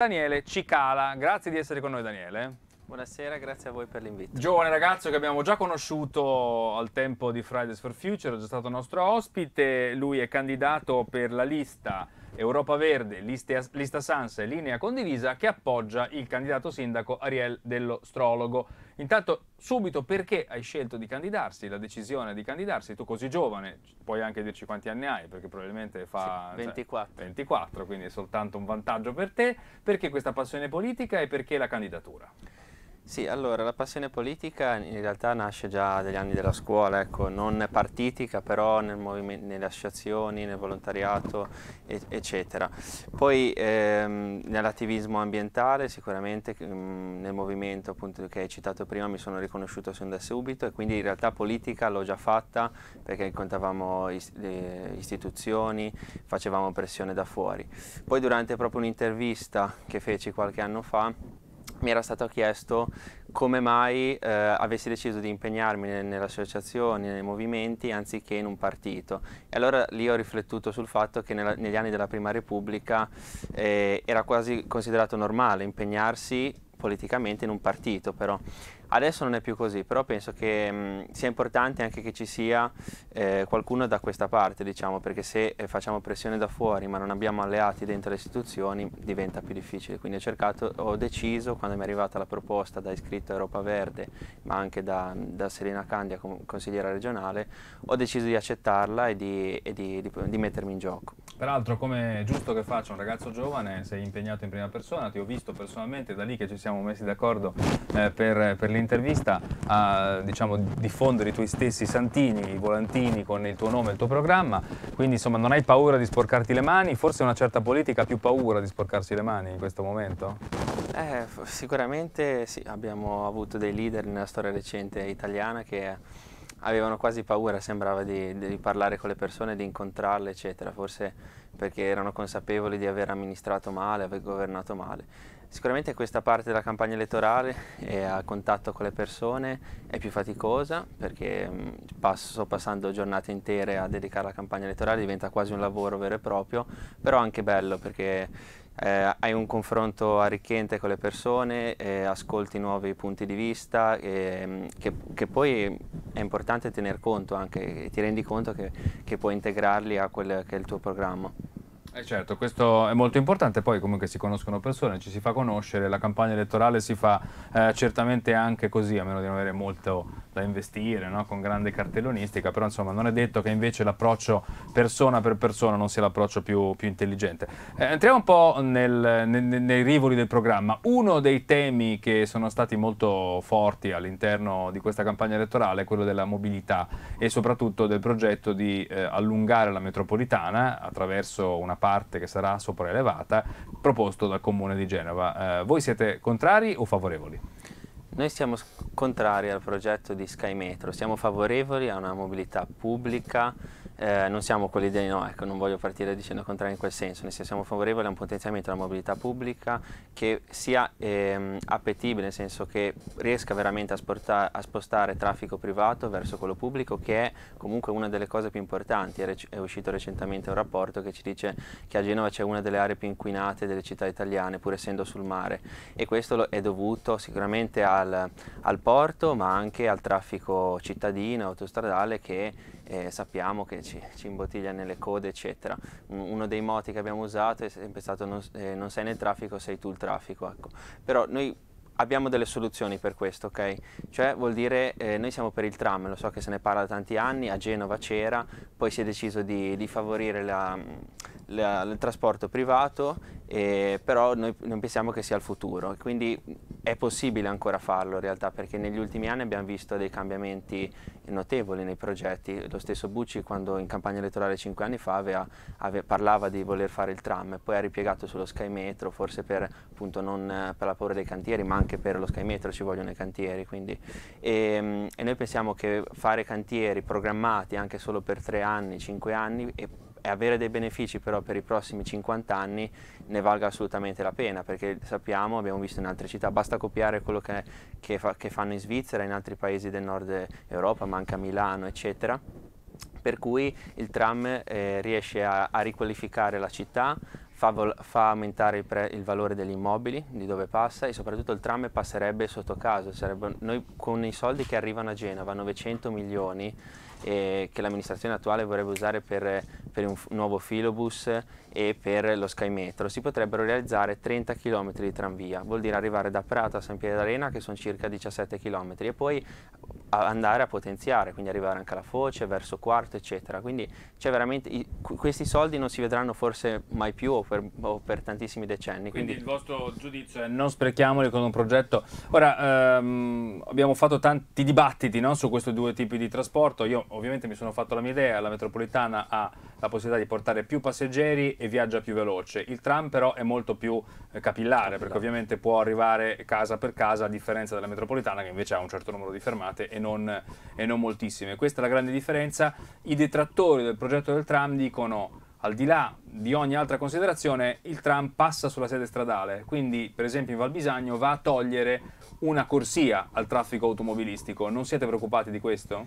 Daniele Cicala, grazie di essere con noi Daniele. Buonasera, grazie a voi per l'invito. Giovane ragazzo che abbiamo già conosciuto al tempo di Fridays for Future, è già stato nostro ospite, lui è candidato per la lista Europa Verde, liste, lista Sans, linea condivisa che appoggia il candidato sindaco Ariel dello Strologo. Intanto subito perché hai scelto di candidarsi, la decisione di candidarsi, tu così giovane, puoi anche dirci quanti anni hai perché probabilmente fa sì, 24. Cioè, 24, quindi è soltanto un vantaggio per te, perché questa passione politica e perché la candidatura? Sì, allora la passione politica in realtà nasce già dagli anni della scuola, ecco, non partitica però nel nelle associazioni, nel volontariato e, eccetera. Poi ehm, nell'attivismo ambientale sicuramente mm, nel movimento appunto che hai citato prima mi sono riconosciuto sin da subito e quindi in realtà politica l'ho già fatta perché incontravamo le istituzioni, facevamo pressione da fuori. Poi durante proprio un'intervista che feci qualche anno fa mi era stato chiesto come mai eh, avessi deciso di impegnarmi nelle, nelle associazioni, nei movimenti, anziché in un partito. E allora lì ho riflettuto sul fatto che nella, negli anni della Prima Repubblica eh, era quasi considerato normale impegnarsi politicamente in un partito, però Adesso non è più così, però penso che mh, mm, sia importante anche che ci sia eh, qualcuno da questa parte, diciamo, perché se eh, facciamo pressione da fuori ma non abbiamo alleati dentro le istituzioni diventa più difficile. Quindi ho, cercato, ho deciso, quando mi è arrivata la proposta da iscritto a Europa Verde, ma anche da, da Serena Candia, consigliera regionale, ho deciso di accettarla e di, e di, di, di mettermi in gioco. Peraltro, come è giusto che faccia un ragazzo giovane, sei impegnato in prima persona, ti ho visto personalmente, da lì che ci siamo messi d'accordo eh, per, per dell'intervista a diciamo, diffondere i tuoi stessi santini, i volantini con il tuo nome e il tuo programma, quindi insomma non hai paura di sporcarti le mani, forse una certa politica ha più paura di sporcarsi le mani in questo momento? Eh, sicuramente sì, abbiamo avuto dei leader nella storia recente italiana che avevano quasi paura, sembrava di, di parlare con le persone, di incontrarle eccetera, forse perché erano consapevoli di aver amministrato male, aver governato male. Sicuramente questa parte della campagna elettorale e a contatto con le persone è più faticosa perché passo, sto passando giornate intere a dedicare la campagna elettorale, diventa quasi un lavoro vero e proprio, però anche bello perché eh, hai un confronto arricchente con le persone, eh, ascolti nuovi punti di vista, eh, che, che, poi è importante tener conto anche, ti rendi conto che, che puoi integrarli a quel che è il tuo programma. Eh certo, questo è molto importante, poi comunque si conoscono persone, ci si fa conoscere, la campagna elettorale si fa eh, certamente anche così, a meno di non avere molto da investire no? con grande cartellonistica, però insomma non è detto che invece l'approccio persona per persona non sia l'approccio più, più, intelligente. Eh, entriamo un po' nel, nel, nei rivoli del programma. Uno dei temi che sono stati molto forti all'interno di questa campagna elettorale è quello della mobilità e soprattutto del progetto di eh, allungare la metropolitana attraverso una parte che sarà sopraelevata proposto dal Comune di Genova. Eh, voi siete contrari o favorevoli? Noi siamo contrari al progetto di Sky Metro, siamo favorevoli a una mobilità pubblica eh, non siamo con l'idea di no, ecco, non voglio partire dicendo contrario in quel senso, nel senso siamo favorevoli a un potenziamento della mobilità pubblica che sia ehm, appetibile, nel senso che riesca veramente a, sportare, a, spostare traffico privato verso quello pubblico che è comunque una delle cose più importanti, è, è uscito recentemente un rapporto che ci dice che a Genova c'è una delle aree più inquinate delle città italiane pur essendo sul mare e questo è dovuto sicuramente al, al porto ma anche al traffico cittadino, autostradale che e sappiamo che ci, ci imbottiglia nelle code eccetera. Uno dei moti che abbiamo usato è sempre stato non, eh, non sei nel traffico, sei tu il traffico. Ecco. Però noi abbiamo delle soluzioni per questo, ok? Cioè vuol dire eh, noi siamo per il tram, lo so che se ne parla da tanti anni, a Genova c'era, poi si è deciso di, di favorire la, la, il trasporto privato eh, però noi non pensiamo che sia il futuro, quindi è possibile ancora farlo in realtà perché negli ultimi anni abbiamo visto dei cambiamenti notevoli nei progetti, lo stesso Bucci quando in campagna elettorale 5 anni fa aveva, aveva, parlava di voler fare il tram, poi ha ripiegato sullo Sky Metro, forse per, appunto, non per la paura dei cantieri ma anche per lo Sky Metro ci vogliono i cantieri, quindi, e, ehm, e noi pensiamo che fare cantieri programmati anche solo per 3 anni, 5 anni e e avere dei benefici però per i prossimi 50 anni ne valga assolutamente la pena perché sappiamo, abbiamo visto in altre città, basta copiare quello che, che, fa, che fanno in Svizzera, in altri paesi del nord Europa, manca Milano eccetera per cui il tram eh, riesce a, a, riqualificare la città, fa, fa aumentare il, il, valore degli immobili di dove passa e soprattutto il tram passerebbe sotto caso, sarebbe, noi con i soldi che arrivano a Genova, 900 milioni, eh, che l'amministrazione attuale vorrebbe usare per, per un nuovo filobus e per lo skymetro si potrebbero realizzare 30 km di tranvia, vuol dire arrivare da Prato a San Pietro d'Arena che sono circa 17 km e poi andare a potenziare, quindi arrivare anche alla Foce, verso Quarto eccetera, quindi cioè veramente i, questi soldi non si vedranno forse mai più o per, o per tantissimi decenni. Quindi, quindi, il vostro giudizio è non sprechiamoli con un progetto. Ora ehm, abbiamo fatto tanti dibattiti no, su questi due tipi di trasporto, io ovviamente mi sono fatto la mia idea, la metropolitana ha la possibilità di portare più passeggeri e viaggia più veloce. Il tram però è molto più eh, capillare perché ovviamente può arrivare casa per casa a differenza della metropolitana che invece ha un certo numero di fermate e non, e non moltissime. Questa è la grande differenza. I detrattori del progetto del tram dicono al di là di ogni altra considerazione, il tram passa sulla sede stradale, quindi per esempio in Valbisagno va a togliere una corsia al traffico automobilistico. Non siete preoccupati di questo?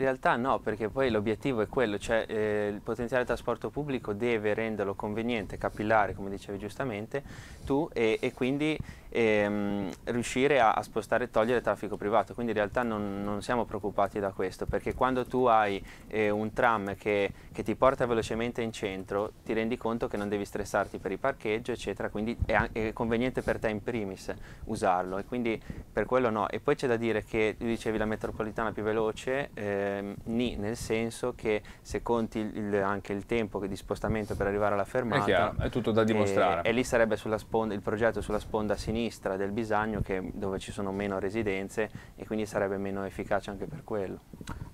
In realtà no, perché poi l'obiettivo è quello, cioè eh, il potenziale trasporto pubblico deve renderlo conveniente, capillare, come dicevi giustamente tu, e, e quindi e ehm, riuscire a, a, spostare e togliere traffico privato. Quindi in realtà non, non, siamo preoccupati da questo, perché quando tu hai eh, un tram che, che, ti porta velocemente in centro, ti rendi conto che non devi stressarti per il parcheggio, eccetera, quindi è, è conveniente per te in primis usarlo e quindi per quello no. E poi c'è da dire che tu dicevi la metropolitana più veloce, eh, ni, nel senso che se conti il, anche il tempo di spostamento per arrivare alla fermata, è, chiaro, è tutto da eh, dimostrare. Eh, e lì sarebbe sponda, il progetto sulla sponda sinistra sinistra del Bisagno che, dove ci sono meno residenze e quindi sarebbe meno efficace anche per quello.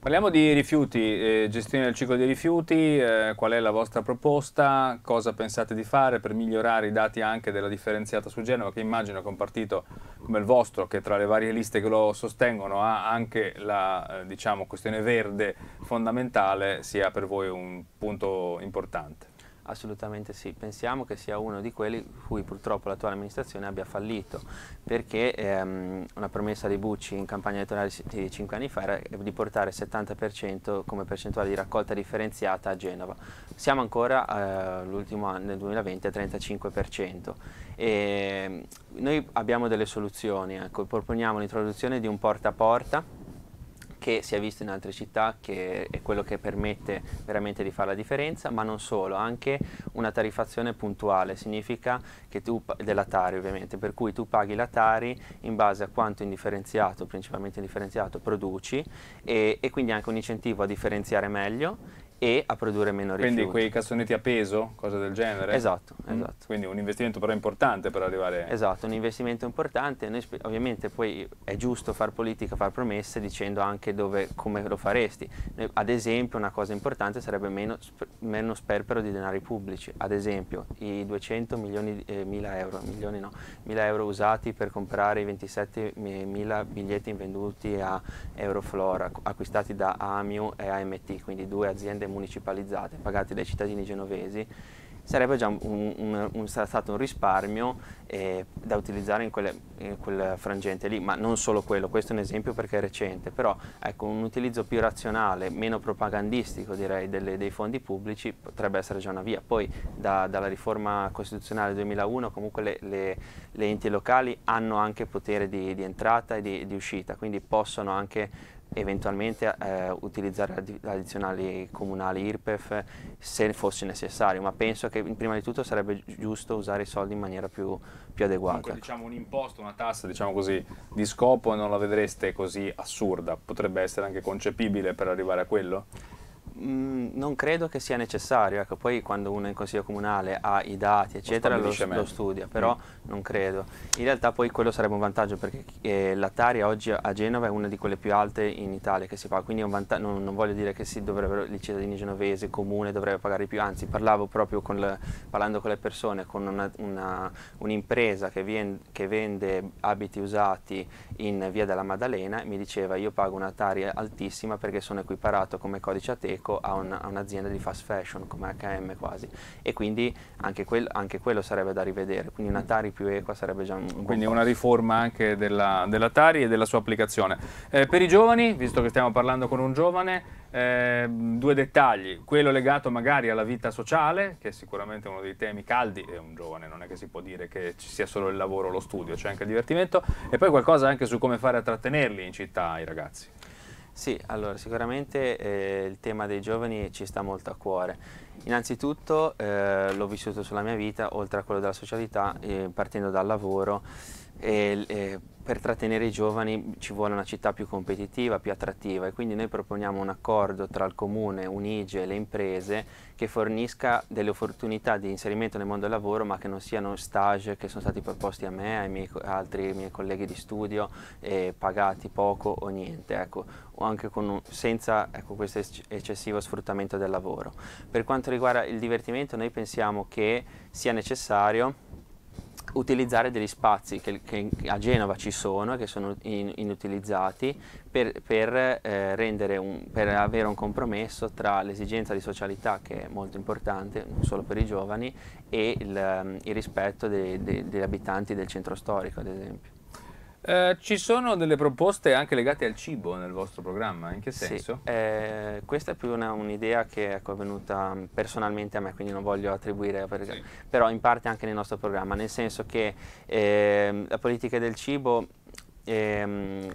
Parliamo di rifiuti, eh, gestione del ciclo dei rifiuti, eh, qual è la vostra proposta, cosa pensate di fare per migliorare i dati anche della differenziata su Genova che immagino che un partito come il vostro che tra le varie liste che lo sostengono ha anche la eh, diciamo, questione verde fondamentale sia per voi un punto importante. Assolutamente sì, pensiamo che sia uno di quelli cui purtroppo l'attuale amministrazione abbia fallito, perché ehm, una promessa di Bucci in campagna elettorale di 5 anni fa era di portare il 70% come percentuale di raccolta differenziata a Genova. Siamo ancora eh, l'ultimo anno, nel 2020, al 35%. E ehm, noi abbiamo delle soluzioni, ecco, proponiamo l'introduzione di un porta a porta che si è visto in altre città, che è quello che permette veramente di fare la differenza, ma non solo, anche una tarifazione puntuale, significa che tu, della Tari ovviamente, per cui tu paghi la Tari in base a quanto indifferenziato, principalmente indifferenziato, produci e, e quindi anche un incentivo a differenziare meglio e a produrre meno rifiuti. Quindi quei cassonetti a peso, cose del genere? Esatto, mm? esatto. Quindi un investimento però importante per arrivare... Esatto, un investimento importante. Noi, ovviamente poi è giusto fare politica, fare promesse dicendo anche dove, come lo faresti. Ad esempio una cosa importante sarebbe meno, meno sperpero di denari pubblici. Ad esempio i 200 milioni, eh, mila euro, milioni no, mila euro usati per comprare i 27 mila biglietti invenduti a Euroflora, acquistati da AMIU e AMT, quindi due aziende municipalizzate, pagate dai cittadini genovesi, sarebbe già un, un, un, stato un risparmio eh, da utilizzare in, quelle, in, quel frangente lì, ma non solo quello, questo è un esempio perché è recente, però ecco, un utilizzo più razionale, meno propagandistico direi delle, dei fondi pubblici potrebbe essere già una via. Poi da, dalla riforma costituzionale 2001 comunque le, le, le, enti locali hanno anche potere di, di entrata e di, di uscita, quindi possono anche eventualmente eh, utilizzare addizionali comunali IRPEF se fosse necessario, ma penso che prima di tutto sarebbe giusto usare i soldi in maniera più, più adeguata. Comunque diciamo un'imposta, una tassa diciamo così, di scopo non la vedreste così assurda, potrebbe essere anche concepibile per arrivare a quello? Mm, non credo che sia necessario, ecco, poi quando uno è in consiglio comunale ha i dati, eccetera, lo, lo, studia, mm. però mm. non credo. In realtà poi quello sarebbe un vantaggio perché eh, la oggi a Genova è una di quelle più alte in Italia che si fa, quindi non, non, voglio dire che sì, i cittadini genovesi, comune dovrebbero pagare di più, anzi parlavo proprio con le, parlando con le persone, con un'impresa un che, che vende abiti usati in via della Maddalena, mi diceva io pago una altissima perché sono equiparato come codice ateco Costco a, un, a un'azienda di fast fashion come H&M quasi e quindi anche, quel, anche, quello sarebbe da rivedere, quindi una Tari più equa sarebbe già un buon Quindi una riforma anche della, della Tari e della sua applicazione. Eh, per i giovani, visto che stiamo parlando con un giovane, eh, due dettagli, quello legato magari alla vita sociale, che è sicuramente uno dei temi caldi, e un giovane non è che si può dire che ci sia solo il lavoro o lo studio, c'è anche il divertimento, e poi qualcosa anche su come fare a trattenerli in città i ragazzi. Sì, allora sicuramente eh, il tema dei giovani ci sta molto a cuore. Innanzitutto eh, l'ho vissuto sulla mia vita, oltre a quello della socialità, eh, partendo dal lavoro e, e per trattenere i giovani ci vuole una città più competitiva, più attrattiva e quindi noi proponiamo un accordo tra il comune, Unige e le imprese che fornisca delle opportunità di inserimento nel mondo del lavoro ma che non siano stage che sono stati proposti a me, ai miei, altri miei colleghi di studio eh, pagati poco o niente, ecco, o anche un, senza ecco, questo eccessivo sfruttamento del lavoro. Per quanto riguarda il divertimento noi pensiamo che sia necessario utilizzare degli spazi che, che, a Genova ci sono, e che sono in, inutilizzati, per, per, eh, un, per, avere un compromesso tra l'esigenza di socialità, che è molto importante, non solo per i giovani, e il, ehm, il rispetto dei, dei, degli abitanti del centro storico, ad esempio. Eh, ci sono delle proposte anche legate al cibo nel vostro programma, in che senso? Sì, eh, questa è più un'idea che è venuta mm, personalmente a me, quindi non voglio attribuire, per, sì. però in parte anche nel nostro programma, nel senso che eh, la politica del cibo... Ehm,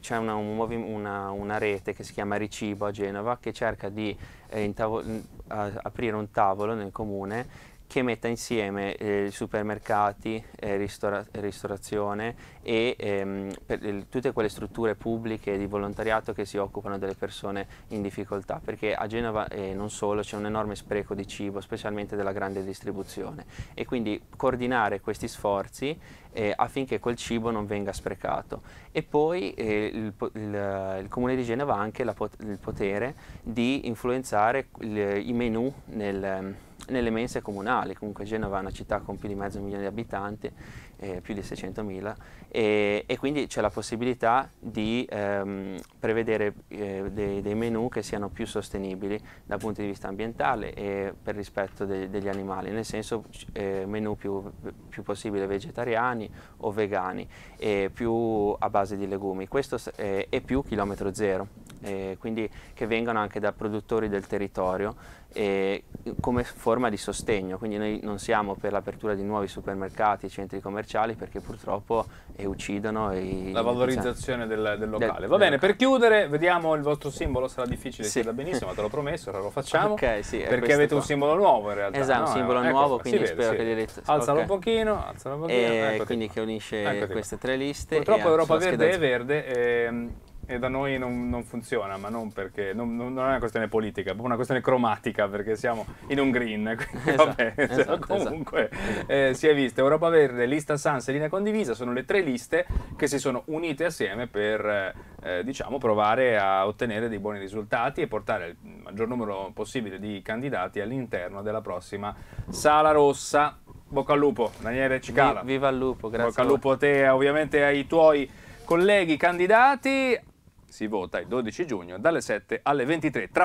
c'è una, un, una, una, rete che si chiama Ricibo a Genova che cerca di eh, mm, aprire un tavolo nel comune che metta insieme eh, supermercati, eh, ristora ristorazione e ehm, il, tutte quelle strutture pubbliche di volontariato che si occupano delle persone in difficoltà, perché a Genova e eh, non solo c'è un enorme spreco di cibo, specialmente della grande distribuzione e quindi coordinare questi sforzi eh, affinché quel cibo non venga sprecato. E poi eh, il, il, il, Comune di Genova ha anche pot il potere di influenzare i menu nel nelle mense comunali, comunque Genova è una città con più di mezzo milione di abitanti, eh, più di 600.000, e, e, quindi c'è la possibilità di ehm, prevedere eh, dei, dei, menu che siano più sostenibili dal punto di vista ambientale e per rispetto de, degli animali, nel senso eh, menu più, più, possibile vegetariani o vegani, più a base di legumi, questo è, è eh, più chilometro zero eh, quindi che vengono anche da produttori del territorio eh, come forma di sostegno. Quindi noi non siamo per l'apertura di nuovi supermercati, centri commerciali perché purtroppo eh, uccidono i, la diciamo, valorizzazione del, del, locale. Del, Va bene, del... per chiudere vediamo il vostro simbolo, sarà difficile, sì. va benissimo, te l'ho promesso, ora lo facciamo. Okay, sì, perché avete qua. un simbolo nuovo in realtà. Esatto, no, un simbolo no, ecco, nuovo, quindi vede, spero che direte... Alzalo okay. un pochino, alzalo un pochino. E ecco, quindi qua. che unisce Eccoti queste qua. tre liste. Purtroppo Europa Verde è Verde... Ehm, e da noi non, non funziona, ma non perché, non, non, è una questione politica, è una questione cromatica, perché siamo in un green, quindi esatto, vabbè, esatto, cioè, esatto, comunque esatto. Eh, si è vista Europa Verde, lista Sans e linea condivisa, sono le tre liste che si sono unite assieme per eh, diciamo, provare a ottenere dei buoni risultati e portare il maggior numero possibile di candidati all'interno della prossima sala rossa. Bocca al lupo, Daniele Cicala. Viva il lupo, grazie. Bocca al lupo a te, ovviamente ai tuoi colleghi candidati si vota il 12 giugno dalle 7 alle 23. Tra